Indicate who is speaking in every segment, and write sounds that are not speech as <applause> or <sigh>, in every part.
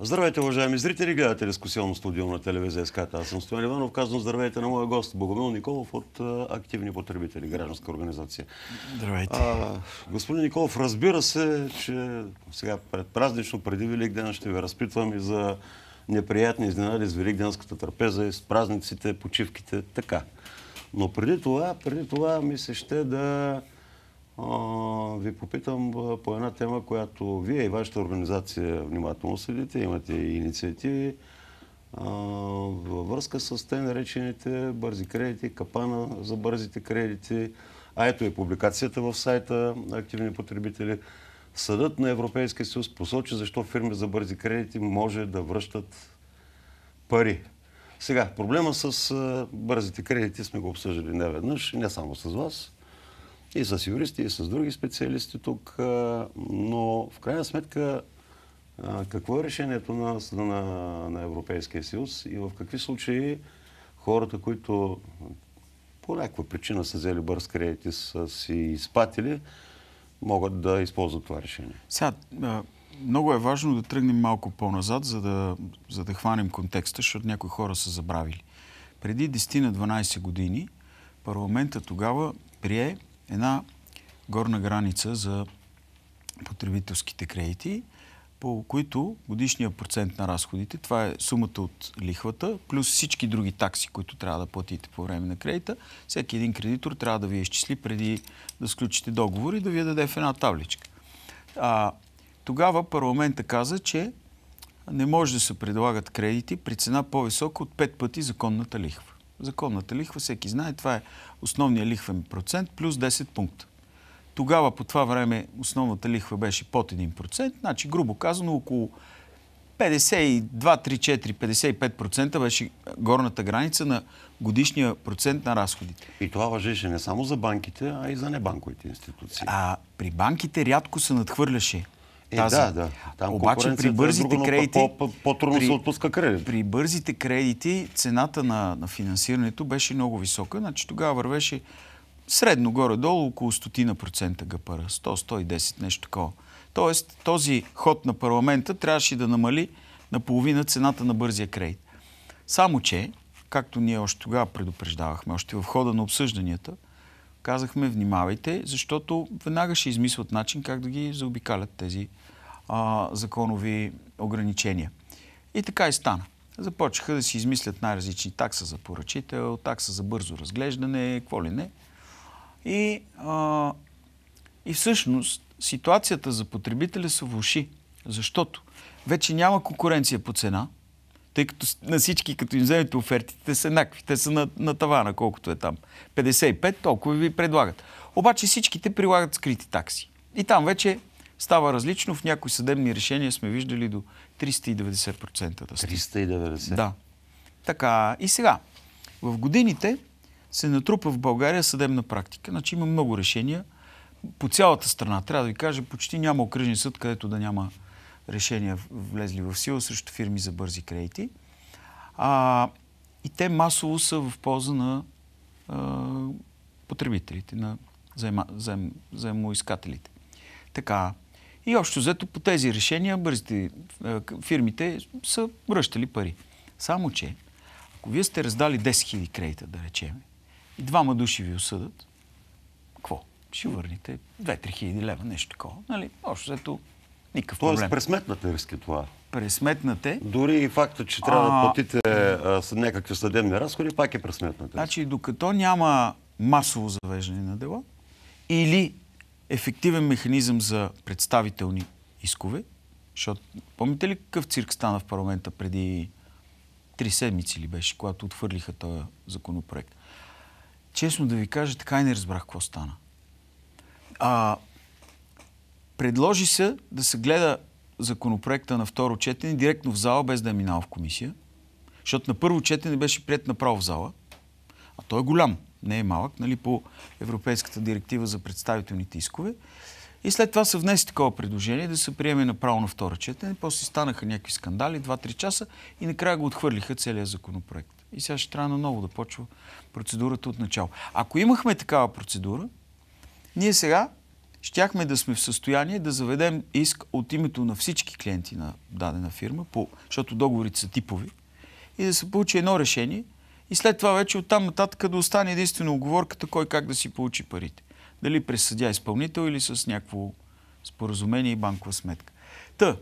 Speaker 1: Здравейте, уважаеми зрители, гледате дискусионно студио на телевизия СКТ. Аз съм Стоян Иванов, казвам здравейте на моя гост Богомил Николов от Активни потребители, гражданска организация. Здравейте. А, господин Николов, разбира се, че сега пред празнично, преди Велик ден ще ви разпитвам и за неприятни изненади с Великденската трапеза и с празниците, почивките, така. Но преди това, преди това ми се ще да ви попитам по една тема, която вие и вашата организация внимателно следите, имате и инициативи във връзка с те наречените бързи кредити, капана за бързите кредити. А ето и публикацията в сайта Активни потребители. Съдът на Европейския съюз посочи защо фирми за бързи кредити може да връщат пари. Сега, проблема с бързите кредити сме го обсъждали не веднъж, не само с вас и с юристи, и с други специалисти тук, но в крайна сметка какво е решението на Съда на, на Европейския съюз и в какви случаи хората, които по някаква причина са взели бърз кредит и са си изпатили, могат да използват това решение?
Speaker 2: Сега, много е важно да тръгнем малко по-назад, за да, за да хванем контекста, защото някои хора са забравили. Преди 10 на 12 години парламента тогава прие една горна граница за потребителските кредити, по които годишния процент на разходите, това е сумата от лихвата, плюс всички други такси, които трябва да платите по време на кредита, всеки един кредитор трябва да ви изчисли преди да сключите договор и да ви я даде в една табличка. А, тогава парламента каза, че не може да се предлагат кредити при цена по-висока от 5 пъти законната лихва. Законната лихва, всеки знае, това е основния лихвен процент плюс 10 пункта. Тогава по това време основната лихва беше под 1%, значи грубо казано около 52-3-4-55% беше горната граница на годишния процент на разходите. И това въжеше не само за банките, а и за небанковите институции. А при банките рядко се надхвърляше е, тази. да, да. Там Обаче е при бързите е кредити... По-трудно се отпуска кредит. При бързите кредити цената на, на финансирането беше много висока. Значи тогава вървеше средно горе-долу около 100% ГПР. 100-110, нещо такова. Тоест този ход на парламента трябваше да намали наполовина цената на бързия кредит. Само, че, както ние още тогава предупреждавахме, още в хода на обсъжданията, казахме внимавайте, защото веднага ще измислят начин как да ги заобикалят тези а, законови ограничения. И така и стана. Започнаха да си измислят най-различни такса за поръчител, такса за бързо разглеждане, какво ли не. И, а, и всъщност ситуацията за потребителя се влуши, защото вече няма конкуренция по цена – тъй като на всички, като им вземете офертите, те са еднакви. Те са на, на тавана, колкото е там. 55, толкова ви предлагат. Обаче всичките прилагат скрити такси. И там вече става различно. В някои съдебни решения сме виждали до 390% да 390%? Да. Така, и сега. В годините се натрупа в България съдебна практика. Значи има много решения по цялата страна. Трябва да ви кажа, почти няма окръжен съд, където да няма решения влезли в сила срещу фирми за бързи кредити. А, и те масово са в полза на а, потребителите, на заема, заем, заемоискателите. Така. И общо взето по тези решения бързите а, фирмите са връщали пари. Само, че ако вие сте раздали 10 000 кредита, да речем, и двама души ви осъдат, какво? Ще върнете 2-3 хиляди лева, нещо такова. Нали? Общо взето Никакъв Тоест, проблем.
Speaker 1: пресметнат ли риски това?
Speaker 2: Пресметнате. Дори и факта, че трябва а... да платите
Speaker 1: а, някакви съдебни разходи, пак е пресметнат.
Speaker 2: Значи, докато няма масово завеждане на дела или ефективен механизъм за представителни искове, защото помните ли какъв цирк стана в парламента преди три седмици ли беше, когато отвърлиха този законопроект? Честно да ви кажа, така и не разбрах какво стана. А, Предложи се да се гледа законопроекта на второ четене директно в зала, без да е минал в комисия. Защото на първо четене беше прият направо в зала. А той е голям, не е малък, нали, по Европейската директива за представителните искове. И след това се внесе такова предложение да се приеме направо на второ четене. После станаха някакви скандали, 2-3 часа и накрая го отхвърлиха целият законопроект. И сега ще трябва наново да почва процедурата от начало. Ако имахме такава процедура, ние сега щяхме да сме в състояние да заведем иск от името на всички клиенти на дадена фирма, защото договорите са типови, и да се получи едно решение и след това вече оттам нататък да остане единствено оговорката кой как да си получи парите. Дали през съдя изпълнител или с някакво споразумение и банкова сметка. Та,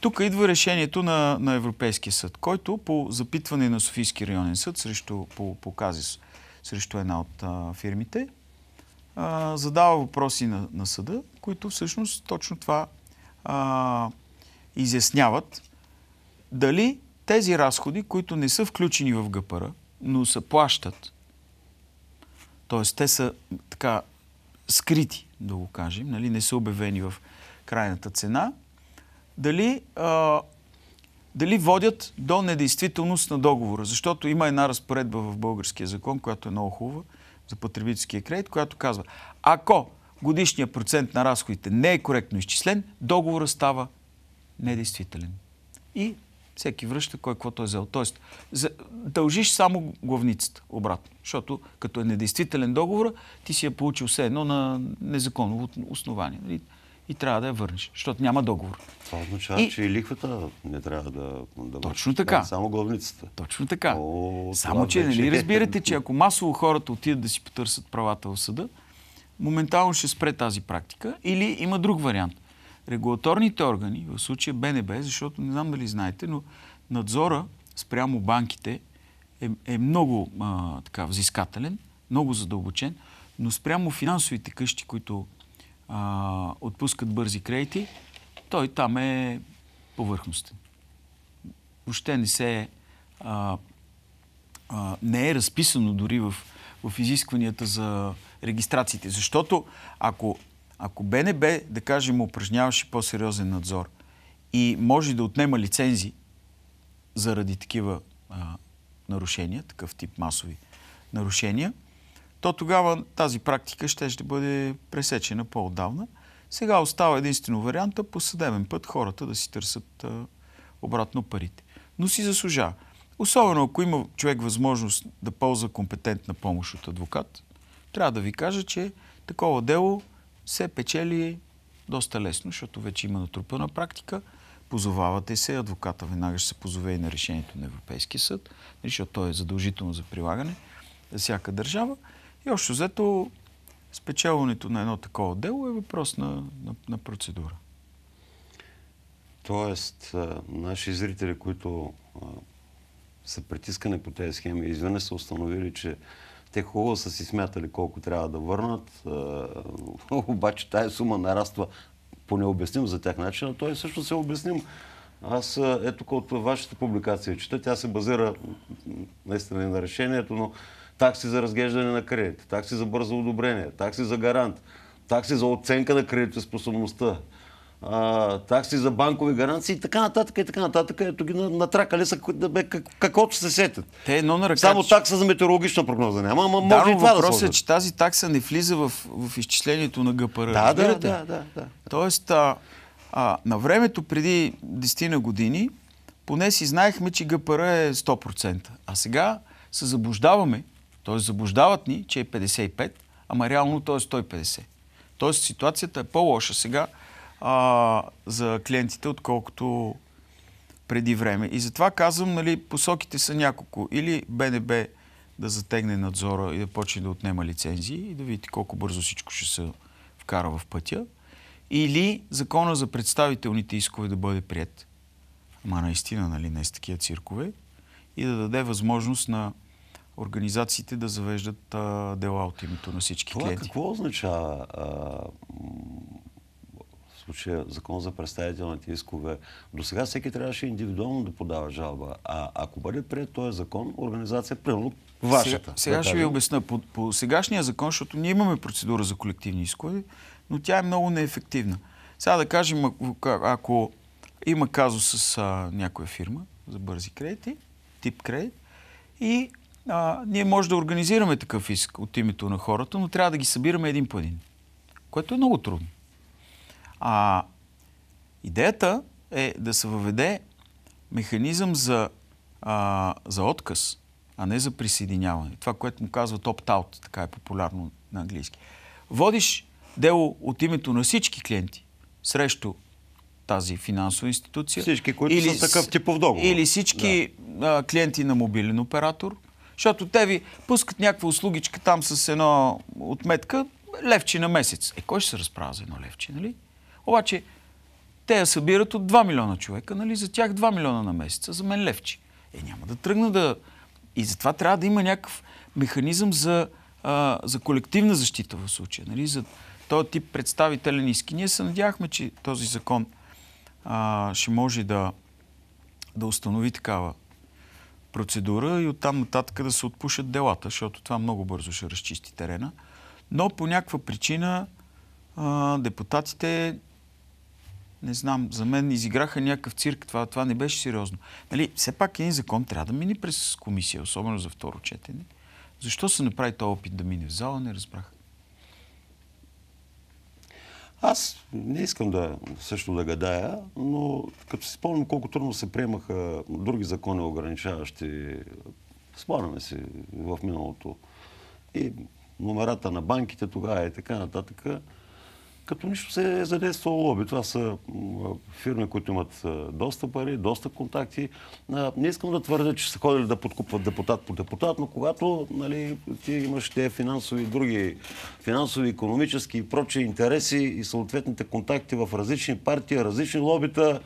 Speaker 2: тук идва решението на, на Европейския съд, който по запитване на Софийски районен съд срещу, по, по казис срещу една от а, фирмите, а, задава въпроси на, на съда, които всъщност точно това а, изясняват. Дали тези разходи, които не са включени в ГПР, но се плащат, т.е. те са така скрити, да го кажем, нали, не са обявени в крайната цена, дали, а, дали водят до недействителност на договора. Защото има една разпоредба в българския закон, която е много хубава, за потребителския кредит, която казва, ако годишният процент на разходите не е коректно изчислен, договорът става недействителен. И всеки връща кой каквото е взел. Тоест, дължиш само главницата обратно, защото като е недействителен договор, ти си я е получил все едно на незаконно основание. Нали? и трябва да я върнеш, защото няма договор. Това означава, и... че и лихвата не
Speaker 1: трябва да, да Точно така. Да, само главницата. Точно така. О, само, че нали, вече... нали разбирате,
Speaker 2: че ако масово хората отидат да си потърсят правата в съда, моментално ще спре тази практика или има друг вариант. Регулаторните органи, в случая БНБ, защото не знам дали знаете, но надзора спрямо банките е, е много а, така, взискателен, много задълбочен, но спрямо финансовите къщи, които а, отпускат бързи кредити, той там е повърхностен. Въобще не се... А, а, не е разписано дори в, в изискванията за регистрациите. Защото ако, ако БНБ, да кажем, упражняваше по-сериозен надзор и може да отнема лицензи заради такива а, нарушения, такъв тип масови нарушения, то тогава тази практика ще, ще бъде пресечена по-отдавна. Сега остава единствено варианта по съдебен път хората да си търсят а, обратно парите. Но си заслужава. Особено ако има човек възможност да ползва компетентна помощ от адвокат, трябва да ви кажа, че такова дело се печели доста лесно, защото вече има натрупана практика. Позовавате се, адвоката веднага ще се позове и на решението на Европейския съд, защото то е задължително за прилагане за всяка държава. И още взето, спечелването на едно такова дело е въпрос на, на, на процедура.
Speaker 1: Тоест, наши зрители, които са притискани по тези схеми, изведнъж са установили, че те хубаво са си смятали колко трябва да върнат, <laughs> обаче тая сума нараства по необясним за тях начин, а той също се е обясним. Аз ето тук от вашата публикация чета, тя се базира наистина на решението, но такси за разглеждане на кредит, такси за бързо одобрение, такси за гарант, такси за оценка на кредитоспособността, такси за банкови гаранции и така нататък и така нататък. Ето ги натракали са да бе, как, каквото се сетят.
Speaker 2: Те едно на ръка, Само
Speaker 1: такса за метеорологична прогноза няма, ама може и това да въпросът е,
Speaker 2: че тази такса не влиза в, в изчислението на ГПР. Да, да, да, да, да, Тоест, а, а, на времето преди 10 на години поне си знаехме, че ГПР е 100%. А сега се заблуждаваме, Тоест заблуждават ни, че е 55, ама реално то е 150. Тоест ситуацията е по-лоша сега а, за клиентите, отколкото преди време. И затова казвам, нали, посоките са няколко. Или БНБ да затегне надзора и да почне да отнема лицензии и да видите колко бързо всичко ще се вкара в пътя. Или закона за представителните искове да бъде прият. Ама наистина, нали, не с такива циркове. И да даде възможност на организациите да завеждат а, дела от името на всички Това клиенти.
Speaker 1: какво означава а, в случая закон за представителните искове? До сега всеки трябваше индивидуално да подава жалба, а ако бъде прият този закон, организация е примерно вашата. Сега, сега да ще ви
Speaker 2: обясня По, по сегашния закон, защото ние имаме процедура за колективни искове, но тя е много неефективна. Сега да кажем, ако има казус с а, някоя фирма за бързи кредити, тип кредит, и а, ние може да организираме такъв иск от името на хората, но трябва да ги събираме един по един, което е много трудно. А идеята е да се въведе механизъм за, а, за отказ, а не за присъединяване. Това, което му казват opt-out, така е популярно на английски. Водиш дело от името на всички клиенти срещу тази финансова институция. Всички, които или, са такъв типов договор. Или всички да. а, клиенти на мобилен оператор – защото те ви пускат някаква услугичка там с едно отметка, левче на месец. Е, кой ще се разправя за едно левче, нали? Обаче, те я събират от 2 милиона човека, нали? За тях 2 милиона на месеца, за мен левче. Е, няма да тръгна да... И затова трябва да има някакъв механизъм за, а, за колективна защита в случая, нали? За този тип представителен иски. Ние се надяхме, че този закон а, ще може да, да установи такава процедура и оттам нататък да се отпушат делата, защото това много бързо ще разчисти терена. Но по някаква причина а, депутатите, не знам, за мен изиграха някакъв цирк. Това, това не беше сериозно. Нали, все пак един закон трябва да мине през комисия, особено за второ четене. Защо се направи този опит да мине в зала, не разбрах.
Speaker 1: Аз не искам да също да гадая, но като си спомням колко трудно се приемаха други закони, ограничаващи, спомняме си в миналото, и номерата на банките тогава и така нататък, като нищо се е задействало лоби. Това са фирми, които имат доста пари, доста контакти. Не искам да твърдя, че са ходили да подкупват депутат по депутат, но когато нали, ти имаш те финансови и други, финансови, економически и прочи интереси и съответните контакти в различни партии, различни лобита,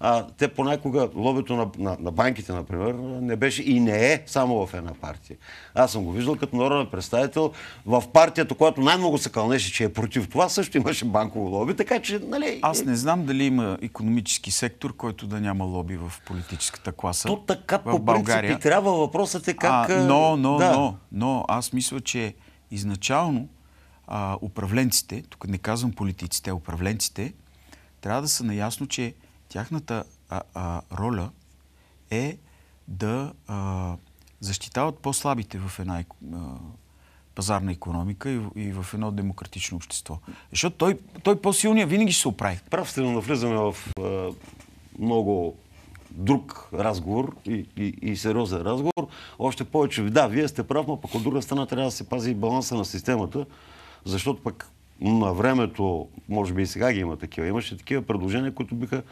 Speaker 1: а, те понякога, лобито на, на, на банките, например, не беше и не е само в една партия. Аз съм го виждал като народен представител в партията, която най-много се кълнеше, че е против това, също имаше
Speaker 2: банково лоби, така че, нали... Аз не знам дали има економически сектор, който да няма лоби в политическата класа. То така по България. принцип и трябва. Въпросът е как... А, но, но, да. но, но, аз мисля, че изначално а, управленците, тук не казвам политиците, а управленците, трябва да са наясно, че Тяхната а, а, роля е да а, защитават по-слабите в една а, пазарна економика и, и в едно демократично общество. Защото той, той по-силният винаги ще се оправи. Прав сте, но навлизаме в а, много
Speaker 1: друг разговор и, и, и сериозен разговор. Още повече, да, вие сте прав, но пък от друга страна трябва да се пази и баланса на системата, защото пък на времето, може би и сега ги има такива, имаше такива предложения, които биха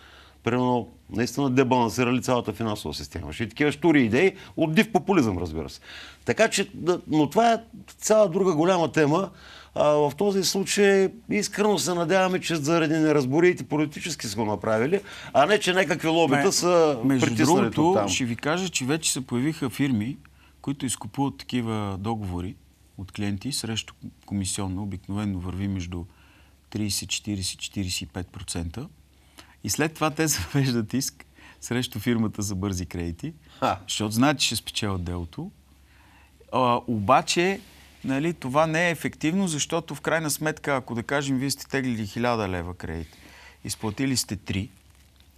Speaker 1: примерно, наистина дебалансирали цялата финансова система. Ще и такива штури идеи от див популизъм, разбира се. Така че, но това е цяла друга голяма тема. А, в този случай искрено се надяваме, че заради неразбориите политически са го направили, а не, че някакви лобита Ме, са Между другото, там. ще
Speaker 2: ви кажа, че вече се появиха фирми, които изкупуват такива договори от клиенти срещу комисионно. Обикновено върви между 30, 40, 45%. И след това те <laughs> завеждат иск срещу фирмата за бързи кредити, а. защото знаят, че ще спечелят делото. А, обаче, нали, това не е ефективно, защото в крайна сметка, ако да кажем, вие сте теглили 1000 лева кредит, изплатили сте 3,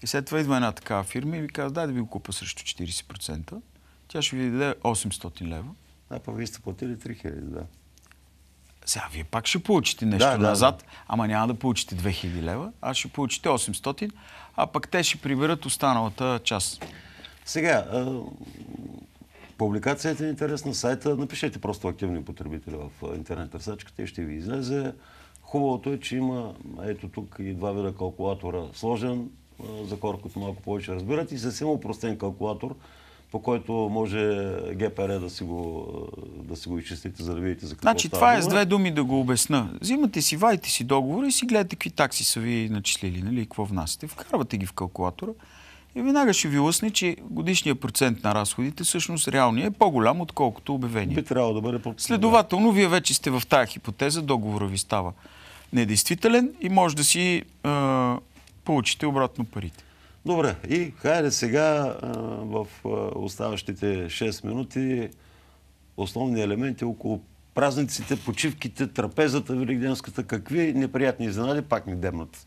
Speaker 2: и след това идва една такава фирма и ви казва, дай да ви го купа срещу 40%, тя ще ви даде 800 лева. А, па вие сте платили 3000, да сега вие пак ще получите нещо да, назад, да, да. ама няма да получите 2000 лева, а ще получите 800, а пък те ще приберат останалата част.
Speaker 1: Сега, а, публикацията е интересна, сайта, напишете просто активни потребители в интернет търсачката и ще ви излезе. Хубавото е, че има ето тук и два вида калкулатора. Сложен, за хора, които малко повече разбират, и съвсем упростен калкулатор, по който може ГПР да си го, да си го изчистите, за да видите за какво Значи това е с две
Speaker 2: думи да го обясна. Взимате си, вайте си договора и си гледате какви такси са ви начислили, нали, какво внасяте. Вкарвате ги в калкулатора и веднага ще ви лъсне, че годишният процент на разходите всъщност реалния е по-голям, отколкото обявение. Би трябвало да бъде по Следователно, вие вече сте в тази хипотеза, договора ви става недействителен и може да си е, получите обратно парите. Добре, и хайде сега
Speaker 1: в оставащите 6 минути основни елементи около празниците, почивките, трапезата, великденската, какви неприятни изненади пак
Speaker 2: ни демнат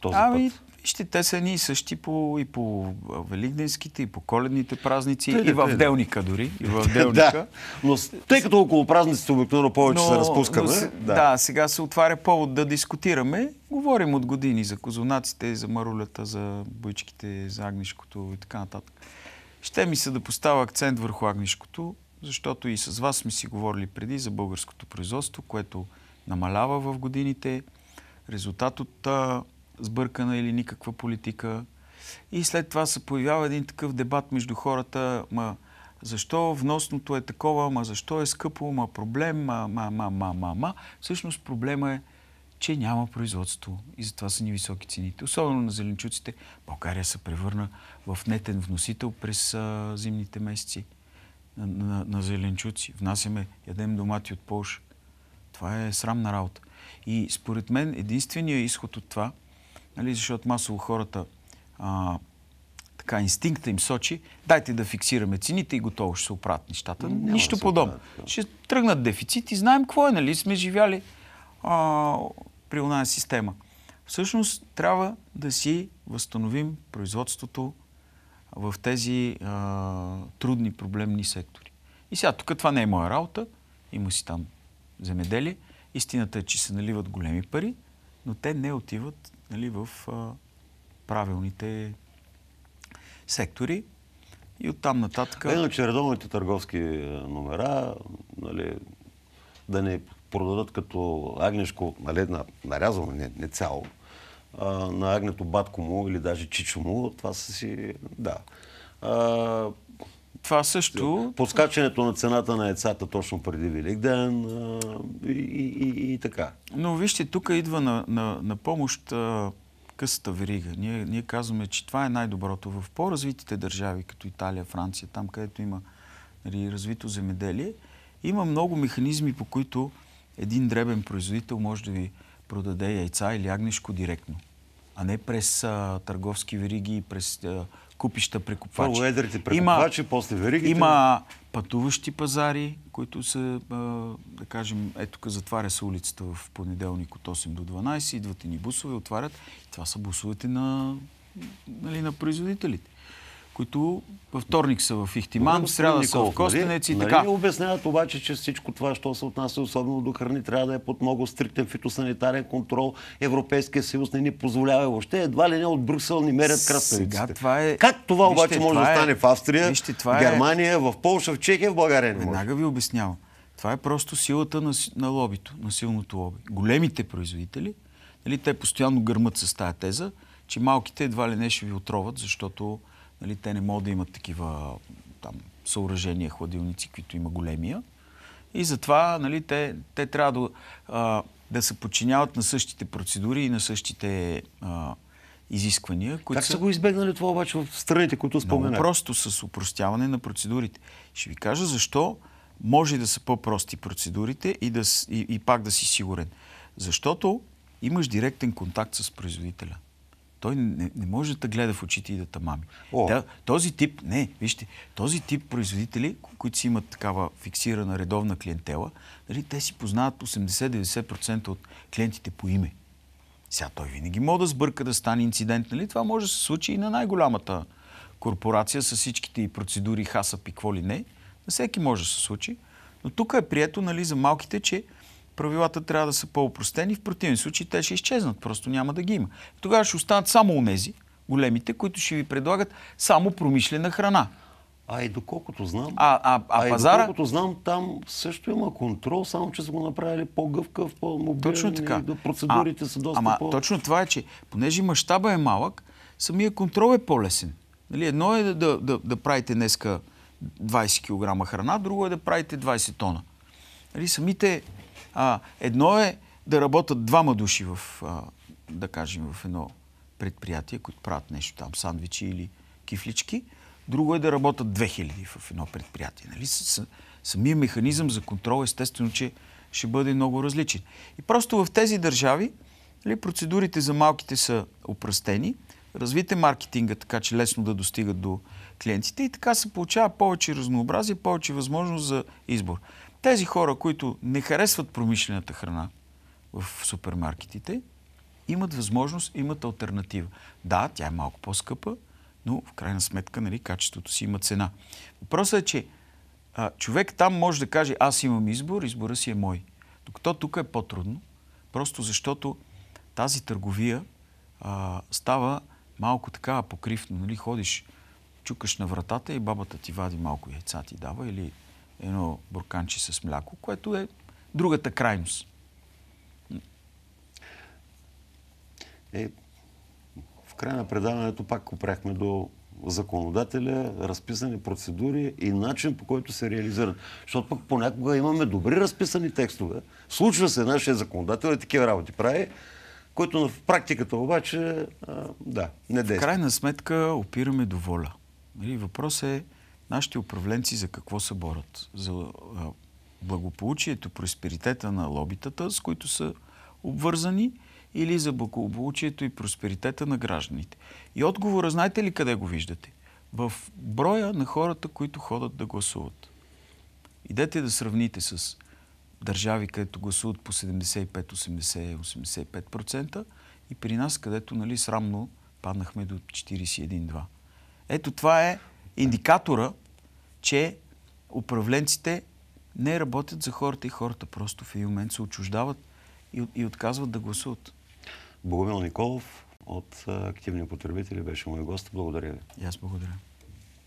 Speaker 2: този ами, път? Вижте, те са едни и същи по, и по великденските, и по коледните празници, тъй, и в делника дори. И в <laughs> делника. да, но тъй като около празниците обикновено повече но, се разпускаме. Но, да. да, сега се отваря повод да дискутираме. Говорим от години за козунаците, за марулята, за бойчките, за агнишкото и така нататък. Ще ми се да поставя акцент върху агнишкото, защото и с вас сме си говорили преди за българското производство, което намалява в годините. Резултат от сбъркана или никаква политика. И след това се появява един такъв дебат между хората, ма защо вносното е такова, ма защо е скъпо, ма проблем, ма, ма, ма, ма, ма, ма. Всъщност проблема е, че няма производство и затова са ни високи цените. Особено на зеленчуците. България се превърна в нетен вносител през а, зимните месеци на, на, на зеленчуци. Внасяме, ядем домати от Польша. Това е срамна работа. И според мен единственият изход от това – нали, защото масово хората а, така инстинкта им сочи, дайте да фиксираме цените и готово ще се оправят нещата. Няма Нищо да подобно. да. Ще тръгнат дефицит и знаем какво е, нали? Сме живяли а, при онази система. Всъщност трябва да си възстановим производството в тези а, трудни проблемни сектори. И сега тук това не е моя работа, има си там земеделие. Истината е, че се наливат големи пари, но те не отиват нали, в а, правилните сектори. И оттам нататък...
Speaker 1: Едно, че редовните търговски номера, нали, да не продадат като агнешко, нали, на, нарязано, не, не цяло, а, на агнето батко му или даже чичо му, това са си, да.
Speaker 2: А, това също...
Speaker 1: Подскачането на цената на яйцата точно преди Велик ден и, и, и така.
Speaker 2: Но вижте, тук идва на, на, на помощ а, късата верига. Ние, ние казваме, че това е най-доброто. В по-развитите държави, като Италия, Франция, там където има нали, развито земеделие, има много механизми, по които един дребен производител може да ви продаде яйца или агнешко директно, а не през а, търговски вериги, през а, купища прекупвачи. има, после веригите. Има пътуващи пазари, които са, да кажем, ето тук затваря се улицата в понеделник от 8 до 12, идват и ни бусове, отварят. И това са бусовете на, нали, на производителите които във вторник са в Ихтиман, в среда са в нали? Костенец и нали така. Нали обясняват обаче, че всичко
Speaker 1: това, що се отнася особено до храни, трябва да е под много стриктен фитосанитарен контрол. Европейския съюз не ни позволява въобще. Едва ли не от Брюксел ни мерят краставиците.
Speaker 2: Е- как това обаче може да е- стане в Австрия, в е- Германия, в Полша, в Чехия, в България? Веднага ви обяснявам. Това е просто силата на, лобито, на силното лоби. Големите производители, нали, те постоянно гърмат с тази теза, че малките едва ли не ще ви отроват, защото Нали, те не могат да имат такива там, съоръжения, хладилници, които има големия. И затова нали, те, те трябва да, а, да се подчиняват на същите процедури и на същите а, изисквания. Които как са го избегнали това обаче в страните, които споменах? Много просто с упростяване на процедурите. Ще ви кажа защо може да са по-прости процедурите и, да, и, и пак да си сигурен. Защото имаш директен контакт с производителя. Той не, не може да те гледа в очите и да те мами. Да, този тип, не, вижте, този тип производители, които си имат такава фиксирана редовна клиентела, дали, те си познават 80-90% от клиентите по име. Сега той винаги може да сбърка да стане инцидент, нали? Това може да се случи и на най-голямата корпорация с всичките и процедури, хасап и какво ли не. На всеки може да се случи. Но тук е прието нали, за малките, че правилата трябва да са по-опростени. В противен случай те ще изчезнат, просто няма да ги има. Тогава ще останат само у нези, големите, които ще ви предлагат само промишлена храна. А и доколкото знам, а, а, а, а пазара... и доколкото
Speaker 1: знам, там също има
Speaker 2: контрол, само че са го направили по-гъвкав, по-мобилен. така. И процедурите а, са доста ама, по... Точно това е, че понеже мащаба е малък, самия контрол е по-лесен. Нали, едно е да, да, да, да правите днеска 20 кг храна, друго е да правите 20 тона. Нали, самите а, едно е да работят двама души в, а, да кажем, в едно предприятие, които правят нещо там, сандвичи или кифлички. Друго е да работят 2000 в едно предприятие. Нали? Самия механизъм за контрол естествено, че ще бъде много различен. И просто в тези държави нали, процедурите за малките са упростени, развите маркетинга така, че лесно да достигат до клиентите и така се получава повече разнообразие, повече възможност за избор. Тези хора, които не харесват промишлената храна в супермаркетите, имат възможност, имат альтернатива. Да, тя е малко по-скъпа, но в крайна сметка нали, качеството си има цена. Въпросът е, че а, човек там може да каже, аз имам избор, избора си е мой. Докато тук е по-трудно, просто защото тази търговия а, става малко така покривно. Нали? Ходиш, чукаш на вратата и бабата ти вади малко яйца ти дава или едно бурканче с мляко, което е другата крайност.
Speaker 1: Е, в края на предаването пак опряхме до законодателя, разписани процедури и начин по който се реализират. Защото пък понякога имаме добри разписани текстове. Случва се нашия законодател и е такива работи прави, които в практиката обаче, да,
Speaker 2: не действа. В крайна сметка опираме до воля. Нали, въпрос е нашите управленци за какво се борят? За благополучието, просперитета на лобитата, с които са обвързани, или за благополучието и просперитета на гражданите. И отговора, знаете ли къде го виждате? В броя на хората, които ходят да гласуват. Идете да сравните с държави, където гласуват по 75-80-85% и при нас, където нали, срамно паднахме до 41-2. Ето това е индикатора, че управленците не работят за хората и хората просто в един момент се отчуждават и, и отказват да гласуват. Богомил Николов от Активни потребители беше мой гост. Благодаря ви. И аз благодаря.